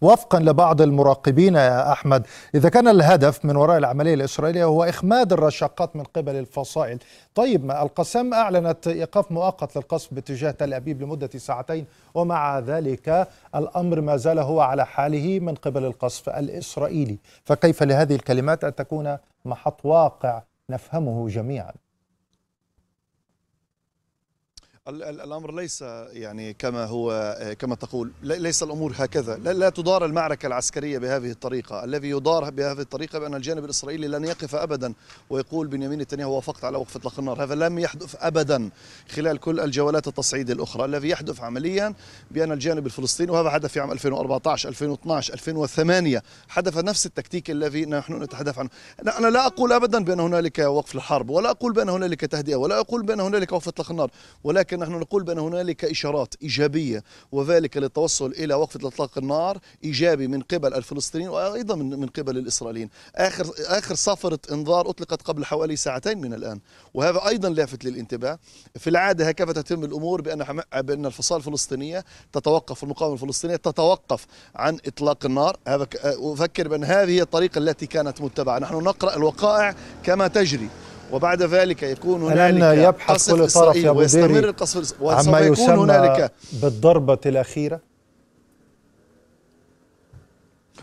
وفقا لبعض المراقبين يا أحمد إذا كان الهدف من وراء العملية الإسرائيلية هو إخماد الرشاقات من قبل الفصائل طيب ما القسام أعلنت إيقاف مؤقت للقصف باتجاه تل أبيب لمدة ساعتين ومع ذلك الأمر ما زال هو على حاله من قبل القصف الإسرائيلي فكيف لهذه الكلمات أن تكون محط واقع نفهمه جميعاً الامر ليس يعني كما هو كما تقول ليس الامور هكذا لا تدار المعركه العسكريه بهذه الطريقه الذي يدار بهذه الطريقه بان الجانب الاسرائيلي لن يقف ابدا ويقول بنيامين نتنياهو وافقت على وقف اطلاق النار هذا لم يحدث ابدا خلال كل الجولات التصعيد الاخرى الذي يحدث عمليا بان الجانب الفلسطيني وهذا حدث في عام 2014 2012 2008 حدث نفس التكتيك الذي نحن نتحدث عنه انا لا اقول ابدا بان هنالك وقف الحرب ولا اقول بان هنالك تهدئه ولا اقول بان هنالك وقف اطلاق النار ولكن ولكن نحن نقول بأن هنالك إشارات إيجابية وذلك للتوصل إلى وقف إطلاق النار إيجابي من قبل الفلسطينيين وأيضا من قبل الإسرائيليين آخر, آخر صفرة إنذار أطلقت قبل حوالي ساعتين من الآن وهذا أيضا لافت للانتباه في العادة هكذا تتم الأمور بأن, بأن الفصائل الفلسطينية تتوقف المقاومة الفلسطينية تتوقف عن إطلاق النار هذا أفكر بأن هذه هي الطريقة التي كانت متبعة نحن نقرأ الوقائع كما تجري وبعد ذلك يكون هنالك يبحث كل طرف يا واستمر القصف عما يكون هنالك بالضربة الأخيرة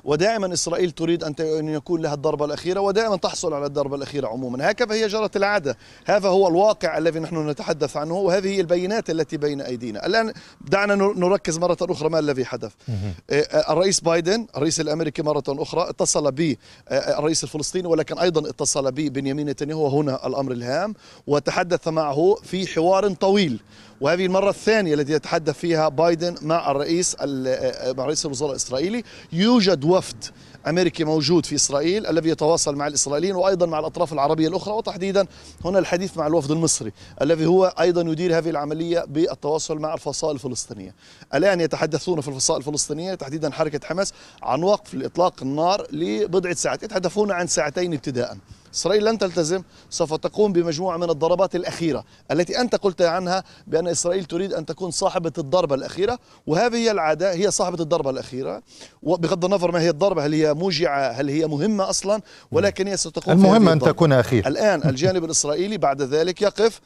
ودائما إسرائيل تريد أن يكون لها الضربة الأخيرة ودائما تحصل على الضربة الأخيرة عموما هكذا هي جرت العادة هذا هو الواقع الذي نحن نتحدث عنه وهذه هي البينات التي بين أيدينا الآن دعنا نركز مرة أخرى ما الذي حدث أه، أه، الرئيس بايدن الرئيس الأمريكي مرة أخرى اتصل بي أه، الرئيس الفلسطيني ولكن أيضا اتصل بي بنيامين نتنياهو هنا الأمر الهام وتحدث معه في حوار طويل وهذه المرة الثانية التي يتحدث فيها بايدن مع الرئيس آه، آه، مع رئيس الوزراء الإسرائيلي يوجد وفد امريكي موجود في اسرائيل الذي يتواصل مع الاسرائيليين وايضا مع الاطراف العربيه الاخرى وتحديدا هنا الحديث مع الوفد المصري الذي هو ايضا يدير هذه العمليه بالتواصل مع الفصائل الفلسطينيه. الان يتحدثون في الفصائل الفلسطينيه تحديدا حركه حماس عن وقف لاطلاق النار لبضعه ساعات، يتحدثون عن ساعتين ابتداء. إسرائيل لن تلتزم سوف تقوم بمجموعة من الضربات الأخيرة التي أنت قلت عنها بأن إسرائيل تريد أن تكون صاحبة الضربة الأخيرة وهذه هي العادة هي صاحبة الضربة الأخيرة وبغض النظر ما هي الضربة هل هي موجعة هل هي مهمة أصلا ولكن هي ستقوم المهم أن تكون أخير الآن الجانب الإسرائيلي بعد ذلك يقف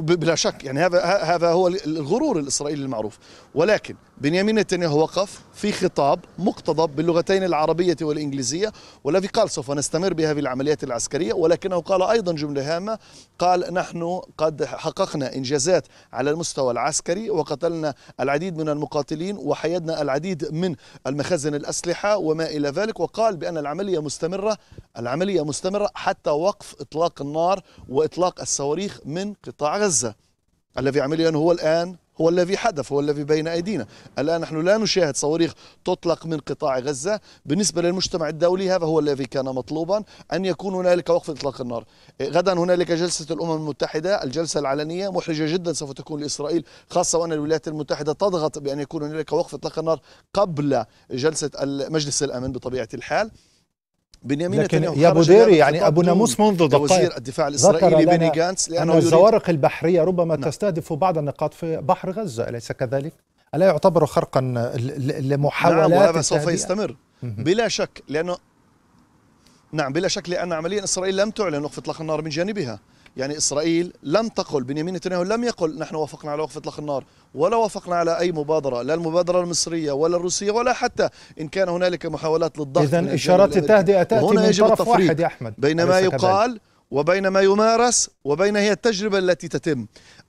بلا شك يعني هذا هذا هو الغرور الاسرائيلي المعروف ولكن بنيامين نتنياهو وقف في خطاب مقتضب باللغتين العربيه والانجليزيه والذي قال سوف نستمر بهذه العمليات العسكريه ولكنه قال ايضا جمله هامه قال نحن قد حققنا انجازات على المستوى العسكري وقتلنا العديد من المقاتلين وحيدنا العديد من المخازن الاسلحه وما الى ذلك وقال بان العمليه مستمره العمليه مستمره حتى وقف اطلاق النار واطلاق الصواريخ من قطاع غزة. غزة الذي عمليا يعني هو الآن هو الذي حدث هو الذي بين أيدينا الآن نحن لا نشاهد صواريخ تطلق من قطاع غزة بالنسبة للمجتمع الدولي هذا هو الذي كان مطلوبا أن يكون هنالك وقف إطلاق النار غدا هنالك جلسة الأمم المتحدة الجلسة العلنية محرجة جدا سوف تكون لإسرائيل خاصة وأن الولايات المتحدة تضغط بأن يكون هنالك وقف إطلاق النار قبل جلسة مجلس الأمن بطبيعة الحال بنيامين لكن يا ابو ديري يعني ابو ناموس منذ دقائق وزير الدفاع الاسرائيلي بيني غانتس لانه أن الزوارق البحريه ربما نعم. تستهدف بعض النقاط في بحر غزه اليس كذلك؟ الا يعتبر خرقا لمحاولات نعم وهذا سوف يستمر بلا شك لانه نعم بلا شك لأن عمليا إسرائيل لم تعلن وقف إطلاق النار من جانبها يعني إسرائيل لم تقل بنيامين نتنياهو لم يقل نحن وافقنا على وقف إطلاق النار ولا وافقنا على أي مبادرة لا المبادرة المصرية ولا الروسية ولا حتى إن كان هنالك محاولات للضغط إذا إشارات التهدئة تأتي من طرف واحد يا أحمد بين ما يقال وبين ما يمارس وبين هي التجربة التي تتم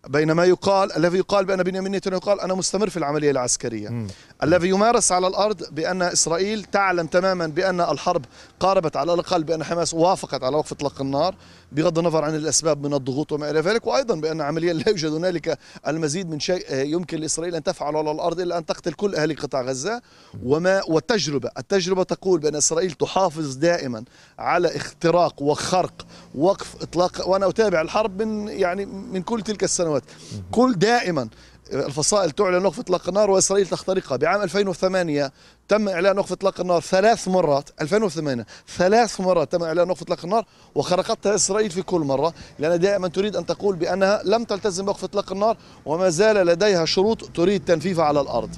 بين ما يقال الذي يقال بأن بنيامين نتنياهو قال أنا مستمر في العملية العسكرية م. الذي يمارس على الأرض بأن إسرائيل تعلم تماما بأن الحرب قاربت على الأقل بأن حماس وافقت على وقف إطلاق النار بغض النظر عن الأسباب من الضغوط وما إلى ذلك وأيضا بأن عمليا لا يوجد هنالك المزيد من شيء يمكن لإسرائيل أن تفعله على الأرض إلا أن تقتل كل أهل قطاع غزة وما والتجربة التجربة تقول بأن إسرائيل تحافظ دائما على اختراق وخرق وقف إطلاق وأنا أتابع الحرب من يعني من كل تلك السنوات كل دائما الفصائل تعلن وقف اطلاق النار واسرائيل تخترقها بعام 2008 تم اعلان وقف اطلاق النار ثلاث مرات 2008 ثلاث مرات تم اعلان وقف اطلاق النار وخرقتها اسرائيل في كل مره لان دائما تريد ان تقول بانها لم تلتزم بوقف اطلاق النار وما زال لديها شروط تريد تنفيذها على الارض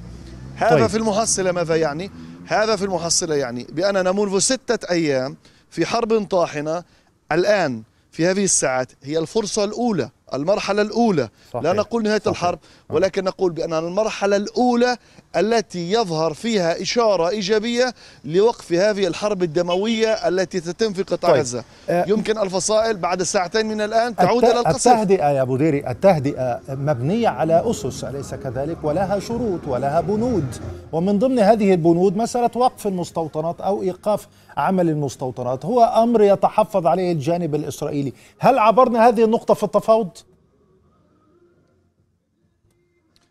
هذا طيب. في المحصله ماذا يعني هذا في المحصله يعني باننا منذ سته ايام في حرب طاحنه الان في هذه الساعات هي الفرصه الاولى المرحلة الأولى صحيح. لا نقول نهاية صحيح. الحرب نعم. ولكن نقول بأن المرحلة الأولى التي يظهر فيها إشارة إيجابية لوقف هذه الحرب الدموية التي تتم في قطاع طيب. غزة أه يمكن الفصائل بعد ساعتين من الآن تعود الت... إلى القصف التهدئة يا أبو ديري التهدئة مبنية على أسس أليس كذلك ولها شروط ولها بنود ومن ضمن هذه البنود مسألة وقف المستوطنات أو إيقاف عمل المستوطنات هو أمر يتحفظ عليه الجانب الإسرائيلي هل عبرنا هذه النقطة في التفاوض؟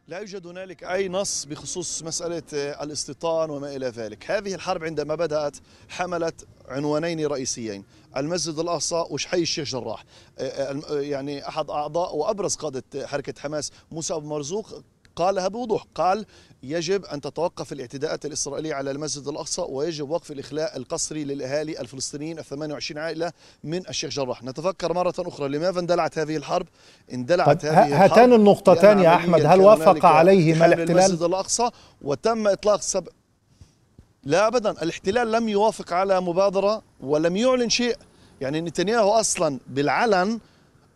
لا يوجد هنالك أي نص بخصوص مسألة آه، الاستيطان وما إلى ذلك هذه الحرب عندما بدأت حملت عنوانين رئيسيين المسجد الأقصى وشحي الشيخ جراح آه، آه، يعني أحد أعضاء وأبرز قادة حركة حماس موسى أبو مرزوق قالها بوضوح قال يجب أن تتوقف الاعتداءات الإسرائيلية على المسجد الأقصى ويجب وقف الإخلاء القسري للأهالي الفلسطينيين ال 28 عائلة من الشيخ جراح نتفكر مرة أخرى لماذا اندلعت هذه الحرب اندلعت طيب، هذه الحرب هاتان النقطتان يا أحمد هل وافق عليهما الاحتلال المسجد الأقصى وتم إطلاق سب... لا أبدا الاحتلال لم يوافق على مبادرة ولم يعلن شيء يعني نتنياهو أصلا بالعلن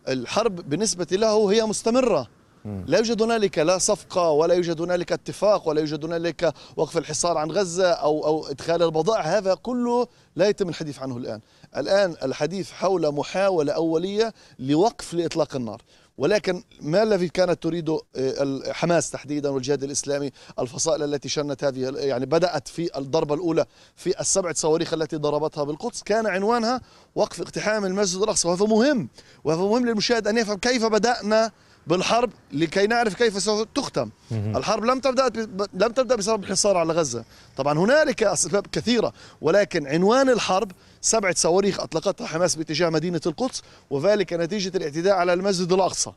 الحرب بالنسبة له هي مستمرة لا يوجد هنالك لا صفقة ولا يوجد هنالك اتفاق ولا يوجد هنالك وقف الحصار عن غزة أو, أو إدخال البضائع هذا كله لا يتم الحديث عنه الآن الآن الحديث حول محاولة أولية لوقف لإطلاق النار ولكن ما الذي كانت تريده آه، حماس تحديدا والجهاد الاسلامي الفصائل التي شنت هذه يعني بدات في الضربه الاولى في السبع صواريخ التي ضربتها بالقدس كان عنوانها وقف اقتحام المسجد الاقصى وهذا مهم وهذا مهم للمشاهد ان يفهم كيف بدانا بالحرب لكي نعرف كيف ستختم الحرب لم تبدا لم تبدا بسبب الحصار على غزه طبعا هنالك اسباب كثيره ولكن عنوان الحرب سبعه صواريخ اطلقتها حماس باتجاه مدينه القدس وذلك نتيجه الاعتداء على المسجد الاقصى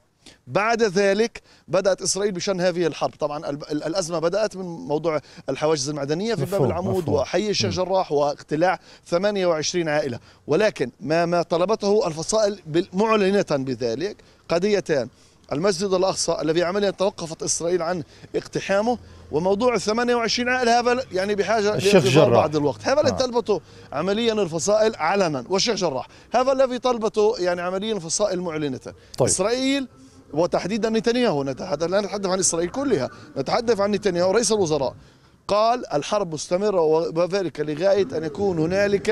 بعد ذلك بدأت إسرائيل بشن هذه الحرب طبعا الأزمة بدأت من موضوع الحواجز المعدنية في باب العمود مفهوم. وحي الشيخ جراح واقتلاع 28 عائلة ولكن ما, ما طلبته الفصائل معلنة بذلك قضيتان المسجد الأقصى الذي عمليا توقفت إسرائيل عن اقتحامه وموضوع 28 عائل هذا يعني بحاجة الشيخ جراح بعد الوقت هذا آه. اللي طلبته عمليا الفصائل علنا والشيخ جراح هذا الذي طلبته يعني عمليا الفصائل معلنة طيب. إسرائيل وتحديدا نتنياهو نتحدث لا نتحدث عن إسرائيل كلها نتحدث عن نتنياهو رئيس الوزراء قال الحرب مستمرة وذلك لغاية أن يكون هنالك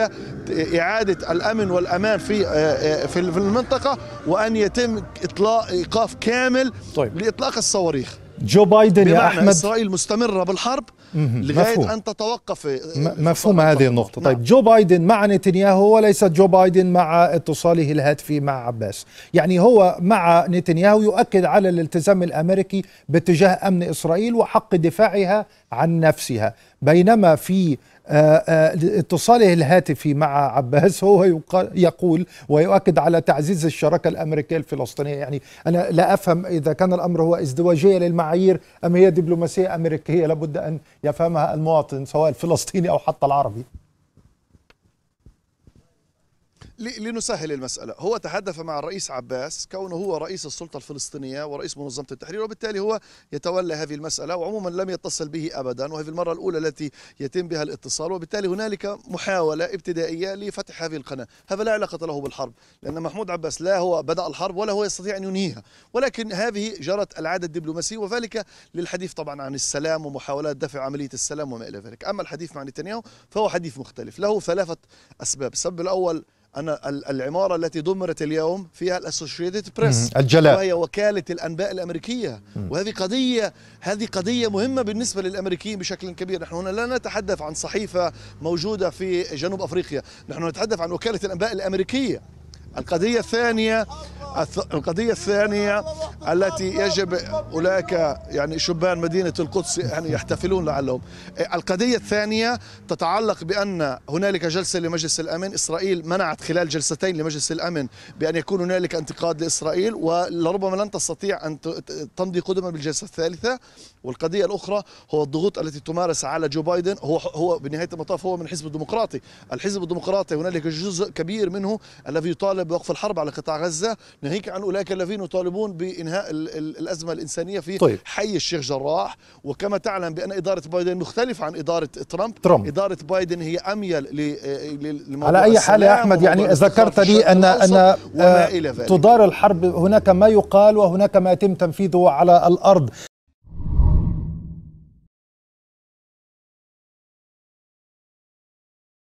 إعادة الأمن والأمان في آه، آه، في المنطقة وأن يتم إطلاق إيقاف كامل طيب. لإطلاق الصواريخ جو بايدن يا احمد اسرائيل مستمره بالحرب لغايه مفهوم. ان تتوقف مفهوم هذه النقطه طيب، نعم. طيب جو بايدن مع نتنياهو وليس جو بايدن مع اتصاله الهاتفي مع عباس يعني هو مع نتنياهو يؤكد على الالتزام الامريكي باتجاه امن اسرائيل وحق دفاعها عن نفسها بينما في آه، آه، اتصاله الهاتفي مع عباس هو يقول ويؤكد على تعزيز الشراكة الأمريكية الفلسطينية يعني أنا لا أفهم إذا كان الأمر هو ازدواجية للمعايير أم هي دبلوماسية أمريكية لابد أن يفهمها المواطن سواء الفلسطيني أو حتى العربي لنسهل المسألة هو تحدث مع الرئيس عباس كونه هو رئيس السلطة الفلسطينية ورئيس منظمة التحرير وبالتالي هو يتولى هذه المسألة وعموما لم يتصل به أبدا وهذه المرة الأولى التي يتم بها الاتصال وبالتالي هنالك محاولة ابتدائية لفتح هذه القناة هذا لا علاقة له بالحرب لأن محمود عباس لا هو بدأ الحرب ولا هو يستطيع أن ينهيها ولكن هذه جرت العادة الدبلوماسية وذلك للحديث طبعا عن السلام ومحاولات دفع عملية السلام وما إلى ذلك أما الحديث مع نتنياهو فهو حديث مختلف له ثلاثة أسباب السبب الأول أن العمارة التي دمرت اليوم فيها الأسوشيتد بريس الجلاء وهي وكالة الأنباء الأمريكية وهذه قضية هذه قضية مهمة بالنسبة للأمريكيين بشكل كبير نحن هنا لا نتحدث عن صحيفة موجودة في جنوب أفريقيا نحن نتحدث عن وكالة الأنباء الأمريكية القضية الثانية القضية الثانية التي يجب أولئك يعني شبان مدينة القدس يعني يحتفلون لعلهم القضية الثانية تتعلق بأن هنالك جلسة لمجلس الأمن إسرائيل منعت خلال جلستين لمجلس الأمن بأن يكون هنالك انتقاد لإسرائيل ولربما لن تستطيع أن تمضي قدما بالجلسة الثالثة والقضية الأخرى هو الضغوط التي تمارس على جو بايدن هو هو بنهاية المطاف هو من الحزب الديمقراطي الحزب الديمقراطي هنالك جزء كبير منه الذي يطالب يطالب بوقف الحرب على قطاع غزة ناهيك عن أولئك الذين يطالبون بإنهاء الأزمة الإنسانية في طيب. حي الشيخ جراح وكما تعلم بأن إدارة بايدن مختلفة عن إدارة ترامب, ترامب. إدارة بايدن هي أميل للموضوع على أي حال يا أحمد يعني ذكرت لي أن, أن آه، تدار الحرب هناك ما يقال وهناك ما يتم تنفيذه على الأرض